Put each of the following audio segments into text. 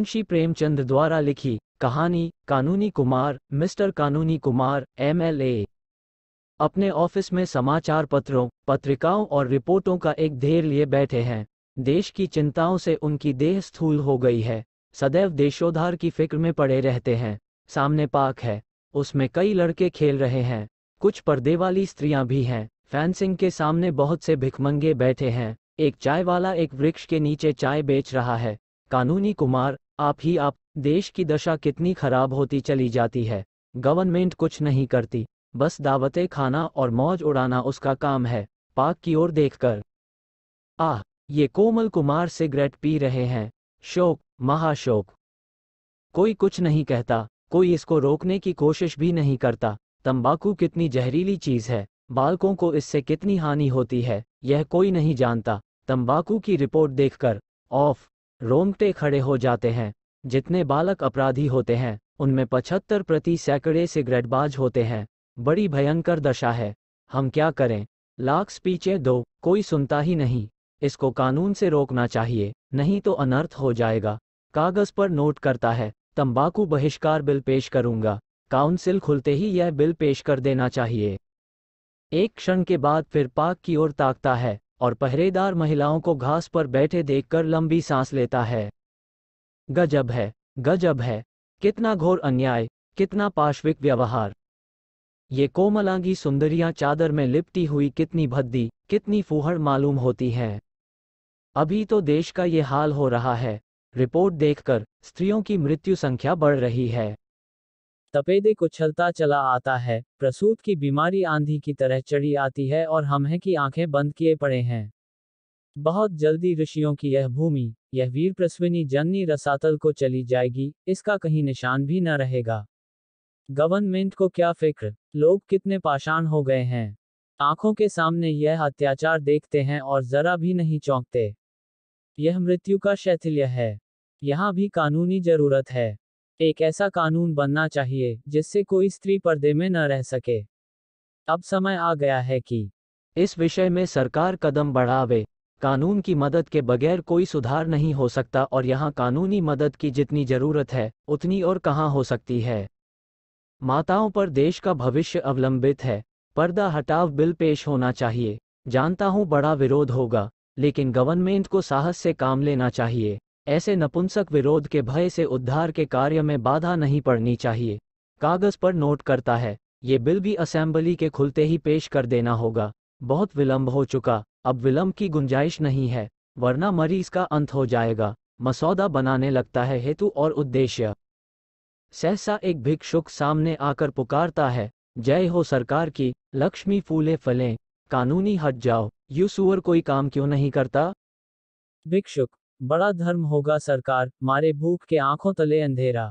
मुंशी प्रेमचंद द्वारा लिखी कहानी कानूनी कुमार मिस्टर कानूनी कुमार एमएलए अपने ऑफिस में समाचार पत्रों पत्रिकाओं और रिपोर्टों का एक ढेर लिए बैठे हैं देश की चिंताओं से उनकी देह स्थूल हो गई है सदैव देशोद्धार की फिक्र में पड़े रहते हैं सामने पार्क है उसमें कई लड़के खेल रहे हैं कुछ पर्दे वाली स्त्रियां भी हैं फैंसिंग के सामने बहुत से भिखमंगे बैठे हैं एक चाय वाला एक वृक्ष के नीचे चाय बेच रहा है कानूनी कुमार आप ही आप देश की दशा कितनी खराब होती चली जाती है गवर्नमेंट कुछ नहीं करती बस दावतें खाना और मौज उड़ाना उसका काम है पाक की ओर देखकर आह ये कोमल कुमार सिगरेट पी रहे हैं शोक महाशोक कोई कुछ नहीं कहता कोई इसको रोकने की कोशिश भी नहीं करता तंबाकू कितनी जहरीली चीज है बालकों को इससे कितनी हानि होती है यह कोई नहीं जानता तंबाकू की रिपोर्ट देखकर ऑफ रोंगटे खड़े हो जाते हैं जितने बालक अपराधी होते हैं उनमें पचहत्तर प्रति सैकड़े सिगरेटबाज होते हैं बड़ी भयंकर दशा है हम क्या करें लाख स्पीचें दो कोई सुनता ही नहीं इसको कानून से रोकना चाहिए नहीं तो अनर्थ हो जाएगा कागज पर नोट करता है तंबाकू बहिष्कार बिल पेश करूंगा काउंसिल खुलते ही यह बिल पेश कर देना चाहिए एक क्षण के बाद फिर पाक की ओर ताकता है और पहरेदार महिलाओं को घास पर बैठे देखकर लंबी सांस लेता है गजब है गजब है कितना घोर अन्याय कितना पार्श्विक व्यवहार ये कोमलांगी सुंदरियां चादर में लिपटी हुई कितनी भद्दी कितनी फूहड़ मालूम होती हैं अभी तो देश का ये हाल हो रहा है रिपोर्ट देखकर स्त्रियों की मृत्यु संख्या बढ़ रही है तपेदिक उछलता चला आता है प्रसूत की बीमारी आंधी की तरह चढ़ी आती है और हम है की आंखें बंद किए पड़े हैं बहुत जल्दी ऋषियों की यह भूमि यह वीर प्रस्विनी जननी रसातल को चली जाएगी इसका कहीं निशान भी न रहेगा गवर्नमेंट को क्या फिक्र लोग कितने पाषाण हो गए हैं आंखों के सामने यह अत्याचार देखते हैं और जरा भी नहीं चौंकते यह मृत्यु का शैथिल्य है यहाँ भी कानूनी जरूरत है एक ऐसा कानून बनना चाहिए जिससे कोई स्त्री पर्दे में न रह सके अब समय आ गया है कि इस विषय में सरकार कदम बढ़ावे कानून की मदद के बगैर कोई सुधार नहीं हो सकता और यहाँ कानूनी मदद की जितनी जरूरत है उतनी और कहाँ हो सकती है माताओं पर देश का भविष्य अवलंबित है पर्दा हटाव बिल पेश होना चाहिए जानता हूँ बड़ा विरोध होगा लेकिन गवर्नमेंट को साहस से काम लेना चाहिए ऐसे नपुंसक विरोध के भय से उद्धार के कार्य में बाधा नहीं पड़नी चाहिए कागज पर नोट करता है ये बिल भी असेंबली के खुलते ही पेश कर देना होगा बहुत विलंब हो चुका अब विलंब की गुंजाइश नहीं है वरना मरीज का अंत हो जाएगा मसौदा बनाने लगता है हेतु और उद्देश्य सहसा एक भिक्षुक सामने आकर पुकारता है जय हो सरकार की लक्ष्मी फूले फलें कानूनी हट जाओ यू सुअर कोई काम क्यों नहीं करता भिक्षुक बड़ा धर्म होगा सरकार मारे भूख के आंखों तले अंधेरा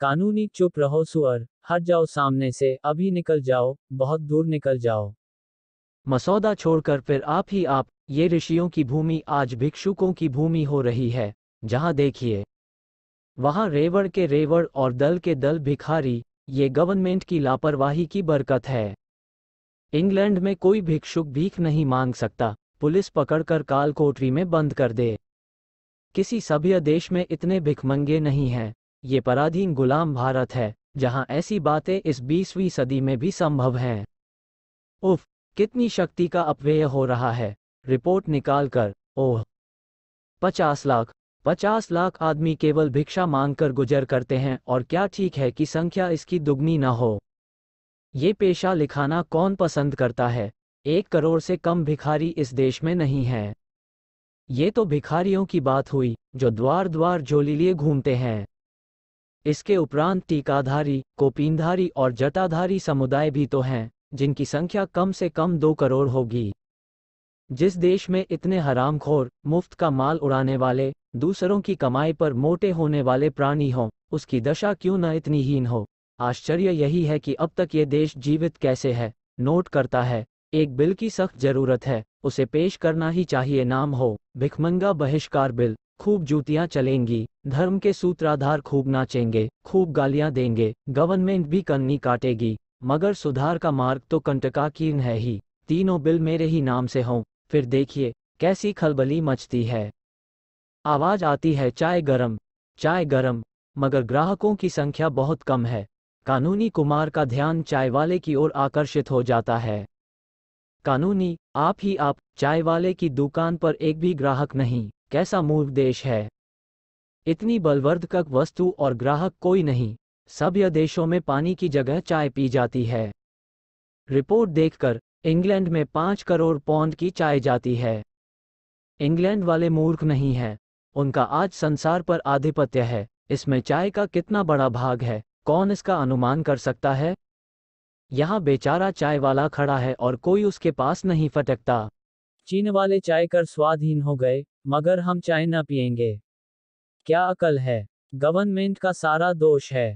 कानूनी चुप रहो सुअर हट जाओ सामने से अभी निकल जाओ बहुत दूर निकल जाओ मसौदा छोड़कर फिर आप ही आप ये ऋषियों की भूमि आज भिक्षुकों की भूमि हो रही है जहाँ देखिए वहाँ रेवड़ के रेवड़ और दल के दल भिखारी ये गवर्नमेंट की लापरवाही की बरकत है इंग्लैंड में कोई भिक्षुक भीख नहीं मांग सकता पुलिस पकड़कर काल कोटरी में बंद कर दे किसी सभ्य देश में इतने भिखमंगे नहीं हैं ये पराधीन गुलाम भारत है जहां ऐसी बातें इस बीसवीं सदी में भी संभव हैं उफ कितनी शक्ति का अपव्यय हो रहा है रिपोर्ट निकाल कर ओह पचास लाख पचास लाख आदमी केवल भिक्षा मांगकर गुजर करते हैं और क्या ठीक है कि संख्या इसकी दुगनी न हो ये पेशा लिखाना कौन पसंद करता है एक करोड़ से कम भिखारी इस देश में नहीं है ये तो भिखारियों की बात हुई जो द्वार द्वार झोली लिए घूमते हैं इसके उपरांत टीकाधारी कोपीनधारी और जटाधारी समुदाय भी तो हैं जिनकी संख्या कम से कम दो करोड़ होगी जिस देश में इतने हरामखोर मुफ्त का माल उड़ाने वाले दूसरों की कमाई पर मोटे होने वाले प्राणी हों उसकी दशा क्यों न इतनी हीन हो आश्चर्य यही है कि अब तक ये देश जीवित कैसे है नोट करता है एक बिल की सख्त जरूरत है उसे पेश करना ही चाहिए नाम हो भिखमंगा बहिष्कार बिल खूब जूतियां चलेंगी धर्म के सूत्राधार खूब नाचेंगे खूब गालियां देंगे गवर्नमेंट भी कन्नी काटेगी मगर सुधार का मार्ग तो कंटकाकीर्ण है ही तीनों बिल मेरे ही नाम से हों फिर देखिए कैसी खलबली मचती है आवाज आती है चाय गरम चाय गरम मगर ग्राहकों की संख्या बहुत कम है कानूनी कुमार का ध्यान चाय वाले की ओर आकर्षित हो जाता है कानूनी आप ही आप चाय वाले की दुकान पर एक भी ग्राहक नहीं कैसा मूर्ख देश है इतनी बलवर्धक वस्तु और ग्राहक कोई नहीं सभ्य देशों में पानी की जगह चाय पी जाती है रिपोर्ट देखकर इंग्लैंड में पाँच करोड़ पौंड की चाय जाती है इंग्लैंड वाले मूर्ख नहीं है उनका आज संसार पर आधिपत्य है इसमें चाय का कितना बड़ा भाग है कौन इसका अनुमान कर सकता है यहाँ बेचारा चाय वाला खड़ा है और कोई उसके पास नहीं फटकता चीन वाले चाय कर स्वादहीन हो गए मगर हम चाय न पियेंगे क्या अकल है गवर्नमेंट का सारा दोष है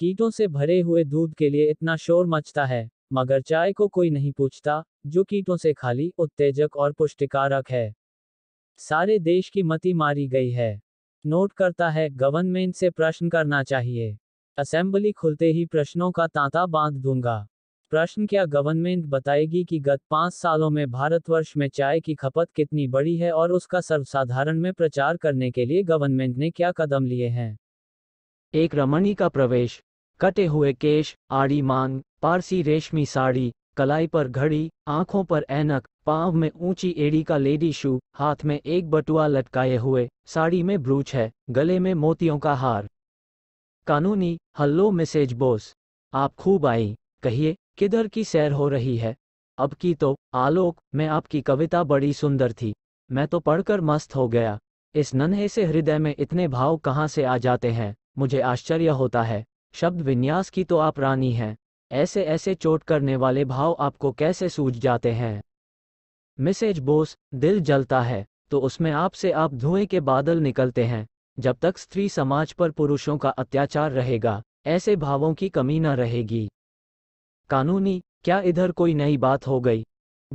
कीटों से भरे हुए दूध के लिए इतना शोर मचता है मगर चाय को कोई नहीं पूछता जो कीटों से खाली उत्तेजक और पुष्टिकारक है सारे देश की मति मारी गई है नोट करता है गवर्नमेंट से प्रश्न करना चाहिए असेंबली खुलते ही प्रश्नों का तांता बांध दूंगा प्रश्न क्या गवर्नमेंट बताएगी कि गत पाँच सालों में भारतवर्ष में चाय की खपत कितनी बड़ी है और उसका सर्वसाधारण में प्रचार करने के लिए गवर्नमेंट ने क्या कदम लिए हैं एक रमणी का प्रवेश कटे हुए केश आड़ी मांग पारसी रेशमी साड़ी कलाई पर घड़ी आंखों पर ऐनक पांव में ऊंची एड़ी का लेडी शू हाथ में एक बटुआ लटकाए हुए साड़ी में ब्रूच है गले में मोतियों का हार कानूनी हल्लो मिसेज बोस आप खूब आई कहिए किधर की सैर हो रही है अब की तो आलोक में आपकी कविता बड़ी सुंदर थी मैं तो पढ़कर मस्त हो गया इस नन्हे से हृदय में इतने भाव कहाँ से आ जाते हैं मुझे आश्चर्य होता है शब्द विन्यास की तो आप रानी हैं ऐसे ऐसे चोट करने वाले भाव आपको कैसे सूझ जाते हैं मिसेज बोस दिल जलता है तो उसमें आपसे आप, आप धुएं के बादल निकलते हैं जब तक स्त्री समाज पर पुरुषों का अत्याचार रहेगा ऐसे भावों की कमी न रहेगी कानूनी क्या इधर कोई नई बात हो गई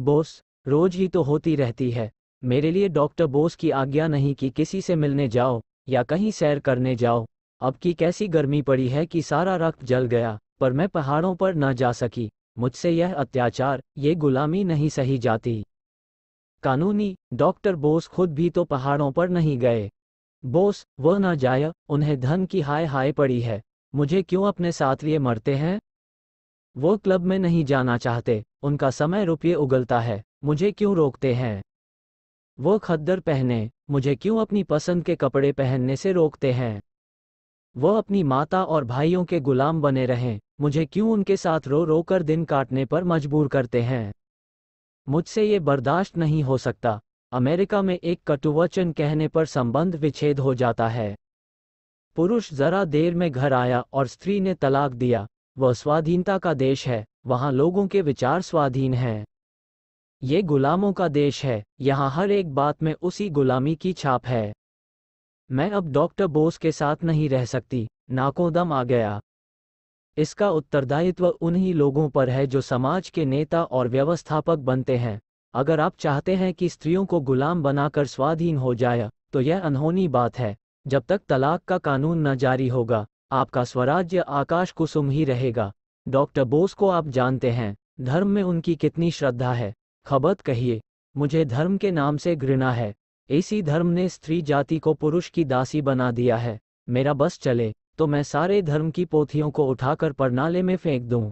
बोस रोज ही तो होती रहती है मेरे लिए डॉक्टर बोस की आज्ञा नहीं कि किसी से मिलने जाओ या कहीं सैर करने जाओ अब की कैसी गर्मी पड़ी है कि सारा रक्त जल गया पर मैं पहाड़ों पर न जा सकी मुझसे यह अत्याचार ये गुलामी नहीं सही जाती कानूनी डॉक्टर बोस खुद भी तो पहाड़ों पर नहीं गए बोस वह न जाए उन्हें धन की हाय हाय पड़ी है मुझे क्यों अपने साथ लिए मरते हैं वो क्लब में नहीं जाना चाहते उनका समय रुपये उगलता है मुझे क्यों रोकते हैं वो खद्दर पहने मुझे क्यों अपनी पसंद के कपड़े पहनने से रोकते हैं वो अपनी माता और भाइयों के गुलाम बने रहें मुझे क्यों उनके साथ रो रो कर दिन काटने पर मजबूर करते हैं मुझसे ये बर्दाश्त नहीं हो सकता अमेरिका में एक कटुवचन कहने पर संबंध विच्छेद हो जाता है पुरुष जरा देर में घर आया और स्त्री ने तलाक दिया वह स्वाधीनता का देश है वहां लोगों के विचार स्वाधीन हैं ये गुलामों का देश है यहां हर एक बात में उसी गुलामी की छाप है मैं अब डॉक्टर बोस के साथ नहीं रह सकती नाकों दम आ गया इसका उत्तरदायित्व उन्हीं लोगों पर है जो समाज के नेता और व्यवस्थापक बनते हैं अगर आप चाहते हैं कि स्त्रियों को गुलाम बनाकर स्वाधीन हो जाए तो यह अनहोनी बात है जब तक तलाक का कानून न जारी होगा आपका स्वराज्य आकाश कुसुम ही रहेगा डॉक्टर बोस को आप जानते हैं धर्म में उनकी कितनी श्रद्धा है खबत कहिए मुझे धर्म के नाम से घृणा है इसी धर्म ने स्त्री जाति को पुरुष की दासी बना दिया है मेरा बस चले तो मैं सारे धर्म की पोथियों को उठाकर परनाले में फेंक दूं।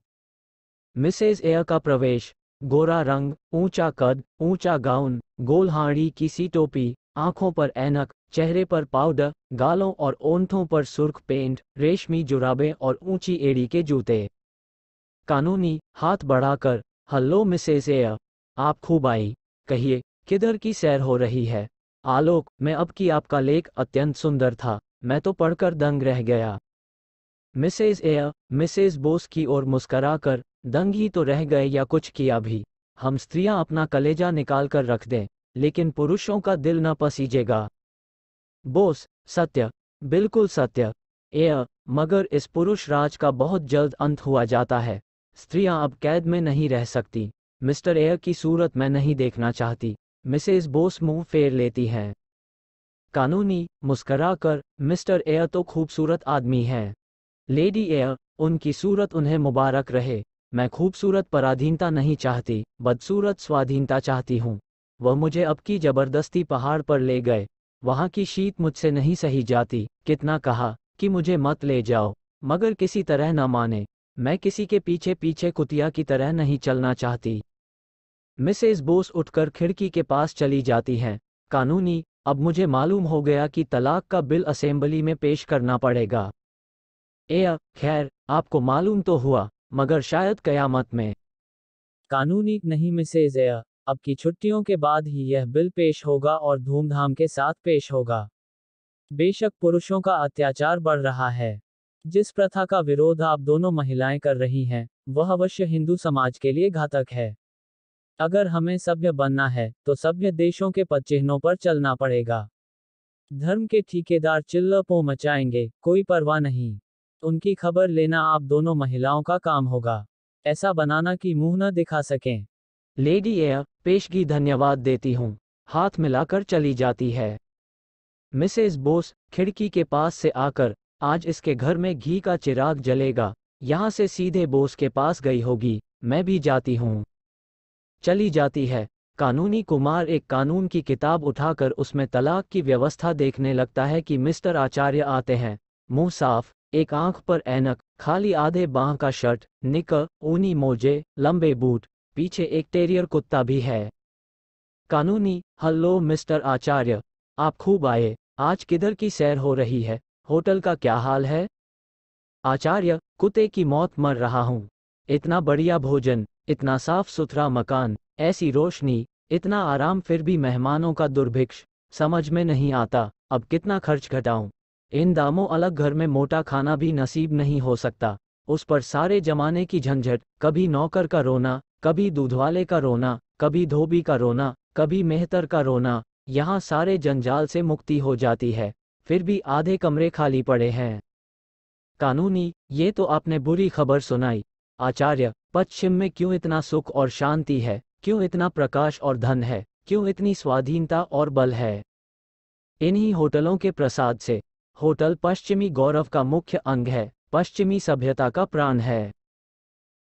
मिसेज एयर का प्रवेश गोरा रंग ऊंचा कद ऊंचा गाउन गोलहाड़ी की सी टोपी आंखों पर ऐनक चेहरे पर पाउडर गालों और ओंठों पर सुर्ख पेंट रेशमी जुराबे और ऊंची एड़ी के जूते कानूनी हाथ बढ़ाकर हल्लो मिसेस एयर आप खूब आई कहिए किधर की सैर हो रही है आलोक मैं अब की आपका लेख अत्यंत सुंदर था मैं तो पढ़कर दंग रह गया मिसेज एय मिसेज बोस की ओर मुस्कुरा कर दंग ही तो रह गए या कुछ किया भी हम स्त्रियां अपना कलेजा निकाल कर रख दें लेकिन पुरुषों का दिल न पसीजेगा बोस सत्य बिल्कुल सत्य ए मगर इस पुरुष राज का बहुत जल्द अंत हुआ जाता है स्त्रियां अब कैद में नहीं रह सकती मिस्टर एयर की सूरत मैं नहीं देखना चाहती मिसेज बोस मुंह फेर लेती हैं कानूनी मुस्करा कर मिस्टर एयर तो खूबसूरत आदमी हैं लेडी एयर उनकी सूरत उन्हें मुबारक रहे मैं खूबसूरत पराधीनता नहीं चाहती बदसूरत स्वाधीनता चाहती हूँ वह मुझे अब की जबरदस्ती पहाड़ पर ले गए वहां की शीत मुझसे नहीं सही जाती कितना कहा कि मुझे मत ले जाओ मगर किसी तरह न माने मैं किसी के पीछे पीछे कुतिया की तरह नहीं चलना चाहती मिसेज बोस उठकर खिड़की के पास चली जाती हैं कानूनी अब मुझे मालूम हो गया कि तलाक का बिल असेंबली में पेश करना पड़ेगा ए खैर आपको मालूम तो हुआ मगर शायद कयामत में कानूनी नहीं मिसेज एया अब की छुट्टियों के बाद ही यह बिल पेश होगा और धूमधाम के साथ पेश होगा बेशक पुरुषों का अत्याचार बढ़ रहा है जिस प्रथा का विरोध आप दोनों महिलाएं कर रही हैं वह अवश्य हिंदू समाज के लिए घातक है अगर हमें सभ्य बनना है तो सभ्य देशों के पद चिन्हों पर चलना पड़ेगा धर्म के ठेकेदार चिल्लपो मचाएंगे कोई परवाह नहीं उनकी खबर लेना आप दोनों महिलाओं का काम होगा ऐसा बनाना कि मुंह न दिखा सकें लेडी एयर पेशगी धन्यवाद देती हूँ हाथ मिलाकर चली जाती है मिसेज बोस खिड़की के पास से आकर आज इसके घर में घी का चिराग जलेगा यहाँ से सीधे बोस के पास गई होगी मैं भी जाती हूँ चली जाती है कानूनी कुमार एक कानून की किताब उठाकर उसमें तलाक की व्यवस्था देखने लगता है कि मिस्टर आचार्य आते हैं मुंह साफ एक आंख पर ऐनक खाली आधे बांह का शर्ट निक ऊनी मोजे लंबे बूट पीछे एक टेरियर कुत्ता भी है कानूनी हल्लो मिस्टर आचार्य आप खूब आए आज किधर की सैर हो रही है होटल का क्या हाल है आचार्य कुत्ते की मौत मर रहा हूँ इतना बढ़िया भोजन इतना साफ सुथरा मकान ऐसी रोशनी इतना आराम फिर भी मेहमानों का दुर्भिक्ष समझ में नहीं आता अब कितना खर्च घटाऊं इन दामों अलग घर में मोटा खाना भी नसीब नहीं हो सकता उस पर सारे जमाने की झंझट कभी नौकर का रोना कभी दूधवाले का रोना कभी धोबी का रोना कभी मेहतर का रोना यहाँ सारे जंजाल से मुक्ति हो जाती है फिर भी आधे कमरे खाली पड़े हैं कानूनी ये तो आपने बुरी खबर सुनाई आचार्य पश्चिम में क्यों इतना सुख और शांति है क्यों इतना प्रकाश और धन है क्यों इतनी स्वाधीनता और बल है इन्हीं होटलों के प्रसाद से होटल पश्चिमी गौरव का मुख्य अंग है पश्चिमी सभ्यता का प्राण है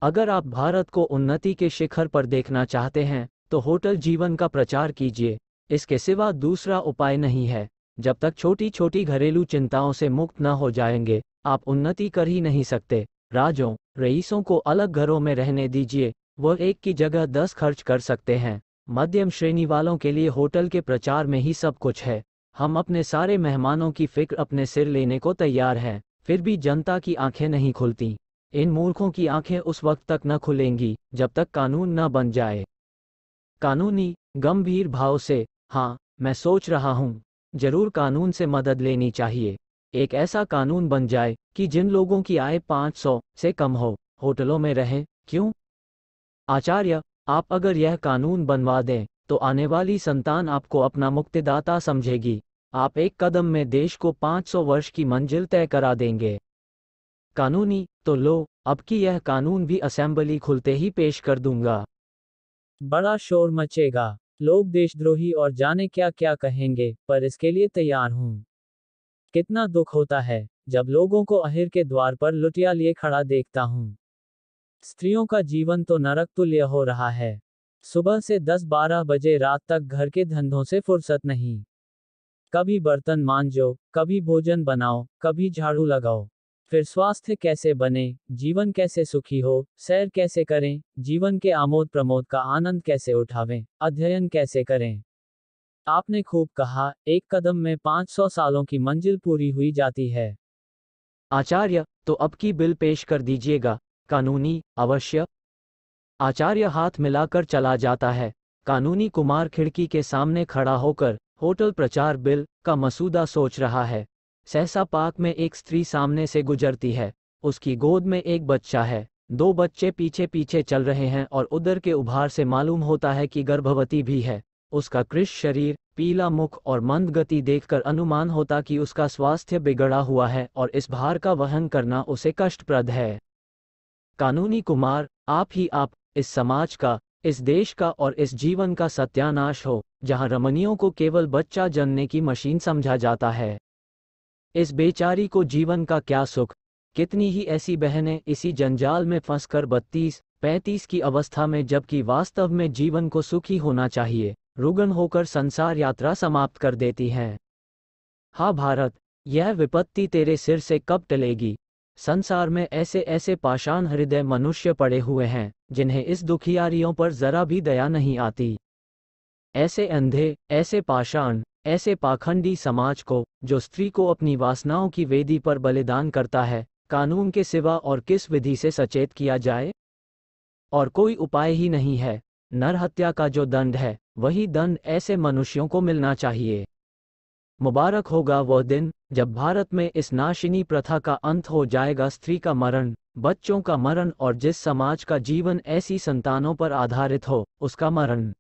अगर आप भारत को उन्नति के शिखर पर देखना चाहते हैं तो होटल जीवन का प्रचार कीजिए इसके सिवा दूसरा उपाय नहीं है जब तक छोटी छोटी घरेलू चिंताओं से मुक्त न हो जाएंगे आप उन्नति कर ही नहीं सकते राजों रईसों को अलग घरों में रहने दीजिए वह एक की जगह दस खर्च कर सकते हैं मध्यम श्रेणी वालों के लिए होटल के प्रचार में ही सब कुछ है हम अपने सारे मेहमानों की फिक्र अपने सिर लेने को तैयार हैं फिर भी जनता की आंखें नहीं खुलती इन मूर्खों की आंखें उस वक्त तक न खुलेंगी जब तक कानून न बन जाए कानूनी गंभीर भाव से हाँ मैं सोच रहा हूँ जरूर कानून से मदद लेनी चाहिए एक ऐसा कानून बन जाए कि जिन लोगों की आय 500 से कम हो होटलों में रहें क्यों आचार्य आप अगर यह कानून बनवा दें तो आने वाली संतान आपको अपना मुक्तिदाता समझेगी आप एक कदम में देश को 500 वर्ष की मंजिल तय करा देंगे कानूनी तो लो अब की यह कानून भी असेंबली खुलते ही पेश कर दूंगा बड़ा शोर मचेगा लोग देशद्रोही और जाने क्या क्या कहेंगे पर इसके लिए तैयार हूँ कितना दुख होता है जब लोगों को अहिर के द्वार पर लुटिया लिए खड़ा देखता हूँ स्त्रियों का जीवन तो नरक तुल्य हो रहा है सुबह से 10-12 बजे रात तक घर के धंधों से फुर्सत नहीं कभी बर्तन मांजो कभी भोजन बनाओ कभी झाड़ू लगाओ फिर स्वास्थ्य कैसे बने जीवन कैसे सुखी हो सैर कैसे करें जीवन के आमोद प्रमोद का आनंद कैसे उठावें अध्ययन कैसे करें आपने खूब कहा एक कदम में 500 सालों की मंजिल पूरी हुई जाती है आचार्य तो अब की बिल पेश कर दीजिएगा कानूनी अवश्य आचार्य हाथ मिलाकर चला जाता है कानूनी कुमार खिड़की के सामने खड़ा होकर होटल प्रचार बिल का मसूदा सोच रहा है सहसा पार्क में एक स्त्री सामने से गुजरती है उसकी गोद में एक बच्चा है दो बच्चे पीछे पीछे चल रहे हैं और उधर के उभार से मालूम होता है कि गर्भवती भी है उसका कृष शरीर पीला मुख और मंद गति देखकर अनुमान होता कि उसका स्वास्थ्य बिगड़ा हुआ है और इस भार का वहन करना उसे कष्टप्रद है कानूनी कुमार आप ही आप इस समाज का इस देश का और इस जीवन का सत्यानाश हो जहां रमणियों को केवल बच्चा जनने की मशीन समझा जाता है इस बेचारी को जीवन का क्या सुख कितनी ही ऐसी बहनें इसी जंजाल में फंसकर बत्तीस पैंतीस की अवस्था में जबकि वास्तव में जीवन को सुखी होना चाहिए रुगन होकर संसार यात्रा समाप्त कर देती हैं हा भारत यह विपत्ति तेरे सिर से कब टलेगी संसार में ऐसे ऐसे पाषाण हृदय मनुष्य पड़े हुए हैं जिन्हें इस दुखियारियों पर जरा भी दया नहीं आती ऐसे अंधे ऐसे पाषाण ऐसे पाखंडी समाज को जो स्त्री को अपनी वासनाओं की वेदी पर बलिदान करता है कानून के सिवा और किस विधि से सचेत किया जाए और कोई उपाय ही नहीं है नरहत्या का जो दंड है वही दंड ऐसे मनुष्यों को मिलना चाहिए मुबारक होगा वह दिन जब भारत में इस नाशिनी प्रथा का अंत हो जाएगा स्त्री का मरण बच्चों का मरण और जिस समाज का जीवन ऐसी संतानों पर आधारित हो उसका मरण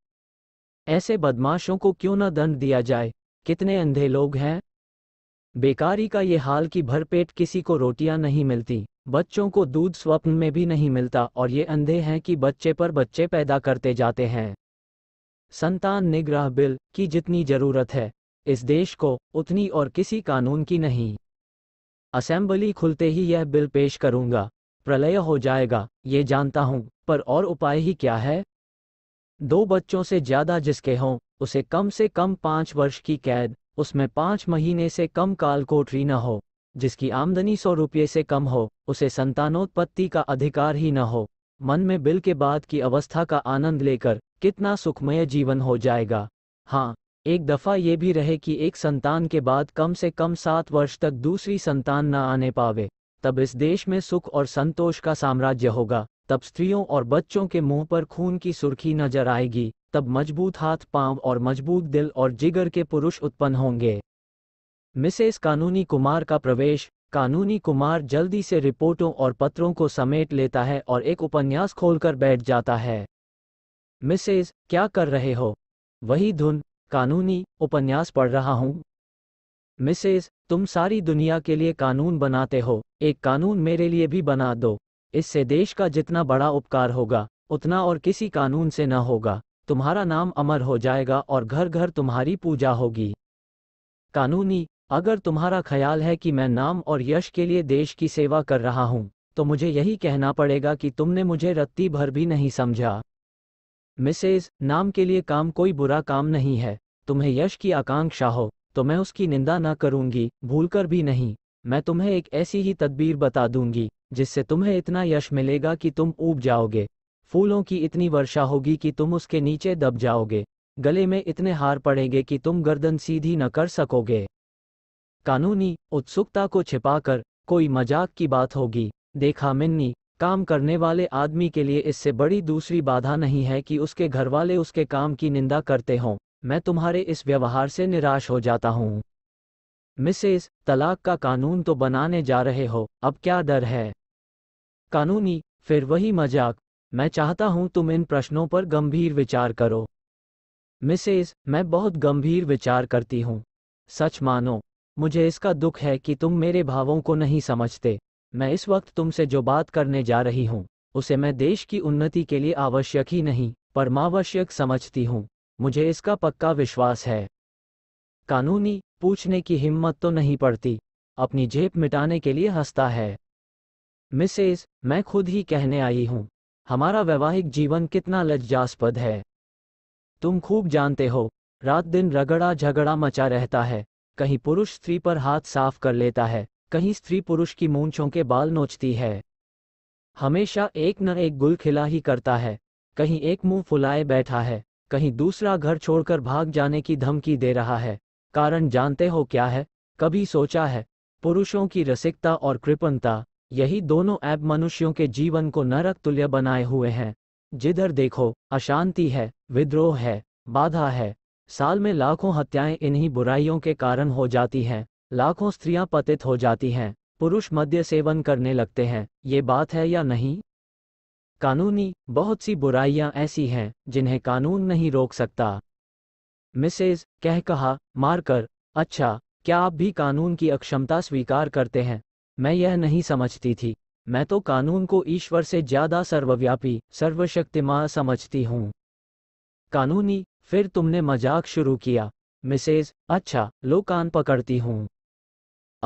ऐसे बदमाशों को क्यों न दंड दिया जाए कितने अंधे लोग हैं बेकारी का ये हाल कि भरपेट किसी को रोटियां नहीं मिलती बच्चों को दूध स्वप्न में भी नहीं मिलता और ये अंधे हैं कि बच्चे पर बच्चे पैदा करते जाते हैं संतान निग्रह बिल की जितनी जरूरत है इस देश को उतनी और किसी कानून की नहीं असेंबली खुलते ही यह बिल पेश करूंगा प्रलय हो जाएगा ये जानता हूं पर और उपाय ही क्या है दो बच्चों से ज्यादा जिसके हों उसे कम से कम पाँच वर्ष की कैद उसमें पाँच महीने से कम काल कोठरी न हो जिसकी आमदनी सौ रुपये से कम हो उसे संतानोत्पत्ति का अधिकार ही न हो मन में बिल के बाद की अवस्था का आनंद लेकर कितना सुखमय जीवन हो जाएगा हाँ एक दफ़ा ये भी रहे कि एक संतान के बाद कम से कम सात वर्ष तक दूसरी संतान न आने पावे तब इस देश में सुख और संतोष का साम्राज्य होगा तब स्त्रियों और बच्चों के मुंह पर खून की सुर्खी नजर आएगी तब मजबूत हाथ पांव और मजबूत दिल और जिगर के पुरुष उत्पन्न होंगे मिसेस कानूनी कुमार का प्रवेश कानूनी कुमार जल्दी से रिपोर्टों और पत्रों को समेट लेता है और एक उपन्यास खोलकर बैठ जाता है मिसेज क्या कर रहे हो वही धुन कानूनी उपन्यास पढ़ रहा हूं मिसेज तुम सारी दुनिया के लिए कानून बनाते हो एक कानून मेरे लिए भी बना दो इससे देश का जितना बड़ा उपकार होगा उतना और किसी कानून से न होगा तुम्हारा नाम अमर हो जाएगा और घर घर तुम्हारी पूजा होगी कानूनी अगर तुम्हारा ख्याल है कि मैं नाम और यश के लिए देश की सेवा कर रहा हूं तो मुझे यही कहना पड़ेगा कि तुमने मुझे रत्ती भर भी नहीं समझा मिसेज नाम के लिए काम कोई बुरा काम नहीं है तुम्हें यश की आकांक्षा हो तो मैं उसकी निंदा न करूंगी भूलकर भी नहीं मैं तुम्हें एक ऐसी ही तदबीर बता दूंगी जिससे तुम्हें इतना यश मिलेगा कि तुम ऊब जाओगे फूलों की इतनी वर्षा होगी कि तुम उसके नीचे दब जाओगे गले में इतने हार पड़ेंगे कि तुम गर्दन सीधी न कर सकोगे कानूनी उत्सुकता को छिपाकर कोई मजाक की बात होगी देखा मिन्नी काम करने वाले आदमी के लिए इससे बड़ी दूसरी बाधा नहीं है कि उसके घरवाले उसके काम की निंदा करते हों मैं तुम्हारे इस व्यवहार से निराश हो जाता हूँ मिसेस तलाक का कानून तो बनाने जा रहे हो अब क्या डर है कानूनी फिर वही मजाक मैं चाहता हूं तुम इन प्रश्नों पर गंभीर विचार करो मिसेज मैं बहुत गंभीर विचार करती हूं सच मानो मुझे इसका दुख है कि तुम मेरे भावों को नहीं समझते मैं इस वक्त तुमसे जो बात करने जा रही हूं उसे मैं देश की उन्नति के लिए आवश्यक ही नहीं परमावश्यक समझती हूं मुझे इसका पक्का विश्वास है कानूनी पूछने की हिम्मत तो नहीं पड़ती अपनी जेब मिटाने के लिए हंसता है मिसेज मैं खुद ही कहने आई हूं हमारा वैवाहिक जीवन कितना लज्जास्पद है तुम खूब जानते हो रात दिन रगड़ा झगड़ा मचा रहता है कहीं पुरुष स्त्री पर हाथ साफ कर लेता है कहीं स्त्री पुरुष की मूंछों के बाल नोचती है हमेशा एक न एक गुल खिला ही करता है कहीं एक मुंह फुलाए बैठा है कहीं दूसरा घर छोड़कर भाग जाने की धमकी दे रहा है कारण जानते हो क्या है कभी सोचा है पुरुषों की रसिकता और कृपणता यही दोनों ऐप मनुष्यों के जीवन को नरक तुल्य बनाए हुए हैं जिधर देखो अशांति है विद्रोह है बाधा है साल में लाखों हत्याएं इन्हीं बुराइयों के कारण हो जाती हैं लाखों स्त्रियां पतित हो जाती हैं पुरुष मद्य सेवन करने लगते हैं ये बात है या नहीं कानूनी बहुत सी बुराइयां ऐसी हैं जिन्हें कानून नहीं रोक सकता मिसेज कह कहा मारकर अच्छा क्या आप भी कानून की अक्षमता स्वीकार करते हैं मैं यह नहीं समझती थी मैं तो कानून को ईश्वर से ज्यादा सर्वव्यापी सर्वशक्तिमान समझती हूँ कानूनी फिर तुमने मजाक शुरू किया मिसेज अच्छा लो कान पकड़ती हूँ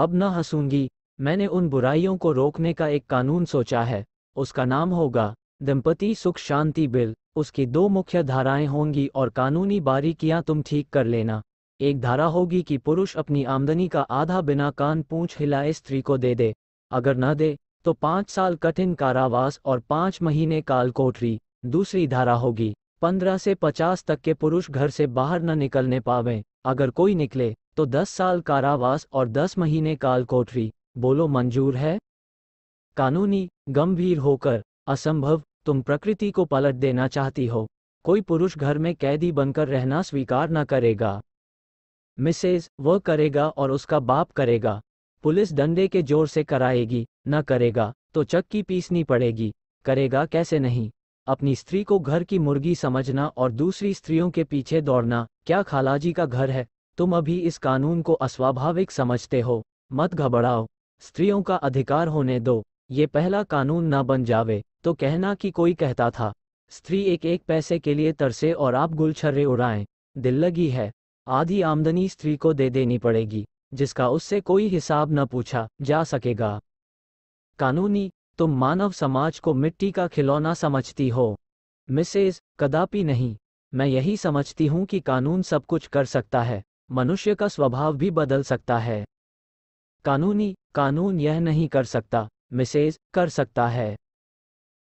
अब न हंसूंगी मैंने उन बुराइयों को रोकने का एक कानून सोचा है उसका नाम होगा दंपति सुख शांति बिल उसकी दो मुख्य धाराएं होंगी और कानूनी बारीकियां तुम ठीक कर लेना एक धारा होगी कि पुरुष अपनी आमदनी का आधा बिना कान पूछ हिलाए स्त्री को दे दे अगर न दे तो पाँच साल कठिन कारावास और पाँच महीने काल कोठरी दूसरी धारा होगी पंद्रह से पचास तक के पुरुष घर से बाहर न निकलने पावे अगर कोई निकले तो दस साल कारावास और दस महीने काल कोठरी बोलो मंजूर है कानूनी गंभीर होकर असंभव तुम प्रकृति को पलट देना चाहती हो कोई पुरुष घर में कैदी बनकर रहना स्वीकार न करेगा मिसेज वह करेगा और उसका बाप करेगा पुलिस डंडे के जोर से कराएगी न करेगा तो चक्की पीसनी पड़ेगी करेगा कैसे नहीं अपनी स्त्री को घर की मुर्गी समझना और दूसरी स्त्रियों के पीछे दौड़ना क्या खालाजी का घर है तुम अभी इस कानून को अस्वाभाविक समझते हो मत घबराओ स्त्रियों का अधिकार होने दो ये पहला कानून न बन जावे तो कहना कि कोई कहता था स्त्री एक एक पैसे के लिए तरसे और आप गुलछर्रे उड़ाएं दिल लगी है आधी आमदनी स्त्री को दे देनी पड़ेगी जिसका उससे कोई हिसाब न पूछा जा सकेगा कानूनी तुम मानव समाज को मिट्टी का खिलौना समझती हो मिसेज कदापि नहीं मैं यही समझती हूं कि कानून सब कुछ कर सकता है मनुष्य का स्वभाव भी बदल सकता है कानूनी कानून यह नहीं कर सकता मिसेज कर सकता है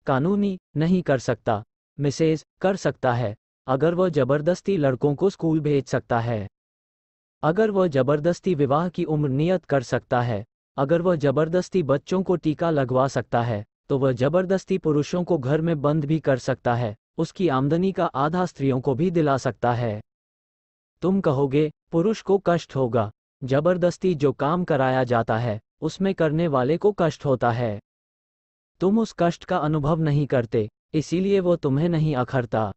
कानूनी नहीं कर सकता मिसेज कर सकता है अगर वह जबरदस्ती लड़कों को स्कूल भेज सकता है अगर वह जबरदस्ती विवाह की उम्र नियत कर सकता है अगर वह जबरदस्ती बच्चों को टीका लगवा सकता है तो वह जबरदस्ती पुरुषों को घर में बंद भी कर सकता है उसकी आमदनी का आधा स्त्रियों को भी दिला सकता है तुम कहोगे पुरुष को कष्ट होगा जबरदस्ती जो काम कराया जाता है उसमें करने वाले को कष्ट होता है तुम उस कष्ट का अनुभव नहीं करते इसीलिए वो तुम्हें नहीं अखरता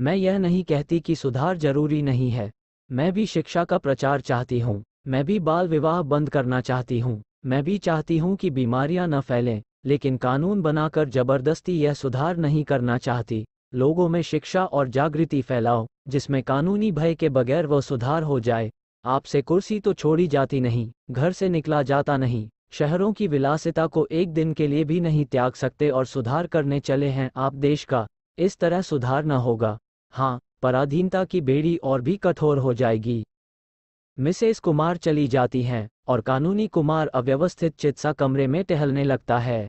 मैं यह नहीं कहती कि सुधार जरूरी नहीं है मैं भी शिक्षा का प्रचार चाहती हूँ मैं भी बाल विवाह बंद करना चाहती हूँ मैं भी चाहती हूँ कि बीमारियां न फैलें लेकिन कानून बनाकर जबरदस्ती यह सुधार नहीं करना चाहती लोगों में शिक्षा और जागृति फैलाओ जिसमें कानूनी भय के बगैर वह सुधार हो जाए आपसे कुर्सी तो छोड़ी जाती नहीं घर से निकला जाता नहीं शहरों की विलासिता को एक दिन के लिए भी नहीं त्याग सकते और सुधार करने चले हैं आप देश का इस तरह सुधार न होगा हाँ पराधीनता की बेड़ी और भी कठोर हो जाएगी मिसेस कुमार चली जाती हैं और कानूनी कुमार अव्यवस्थित चिकित्सा कमरे में टहलने लगता है